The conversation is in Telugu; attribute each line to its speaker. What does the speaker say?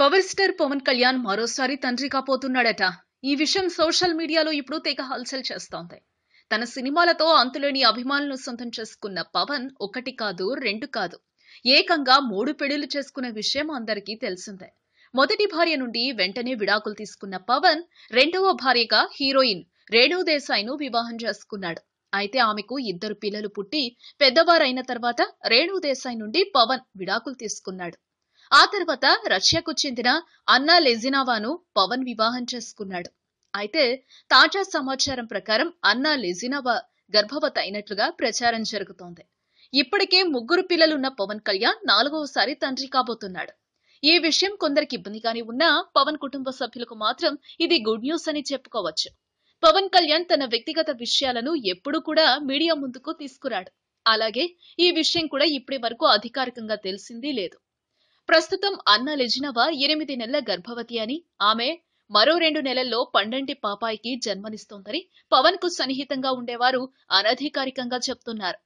Speaker 1: పవర్ స్టార్ పవన్ కళ్యాణ్ మరోసారి తండ్రి కాపోతున్నాడట ఈ విషయం సోషల్ మీడియాలో ఇప్పుడు తెగ హల్చల్ చేస్తోంది తన సినిమాలతో అంతులేని అభిమానులను సొంతం చేసుకున్న పవన్ ఒకటి కాదు రెండు కాదు ఏకంగా మూడు పెళ్లిలు చేసుకున్న విషయం అందరికీ తెలిసిందే మొదటి భార్య నుండి వెంటనే విడాకులు తీసుకున్న పవన్ రెండవ భార్యగా హీరోయిన్ రేణు దేశాయ్ను వివాహం చేసుకున్నాడు అయితే ఆమెకు ఇద్దరు పిల్లలు పుట్టి పెద్దవారైన తర్వాత రేణు దేశాయ్ నుండి పవన్ విడాకులు తీసుకున్నాడు ఆ తర్వాత రష్యాకు చెందిన అన్నా లెజినావాను పవన్ వివాహం చేసుకున్నాడు అయితే తాజా సమాచారం ప్రకారం అన్నా లెజినావా గర్భవతి అయినట్లుగా ప్రచారం జరుగుతోంది ఇప్పటికే ముగ్గురు పిల్లలున్న పవన్ కళ్యాణ్ నాలుగవసారి తండ్రి కాబోతున్నాడు ఈ విషయం కొందరికి ఇబ్బందిగానే ఉన్నా పవన్ కుటుంబ సభ్యులకు మాత్రం ఇది గుడ్ న్యూస్ అని చెప్పుకోవచ్చు పవన్ కళ్యాణ్ తన వ్యక్తిగత విషయాలను ఎప్పుడూ కూడా మీడియా ముందుకు తీసుకురాడు అలాగే ఈ విషయం కూడా ఇప్పటి వరకు అధికారికంగా తెలిసింది లేదు ప్రస్తుతం అన్న లెజినవా ఎనిమిది నెలల గర్భవతి అని ఆమె మరో రెండు నెలల్లో పండంటి పాపాయికి జన్మనిస్తోందని పవన్ కు సన్నిహితంగా ఉండేవారు అనధికారికంగా చెప్తున్నారు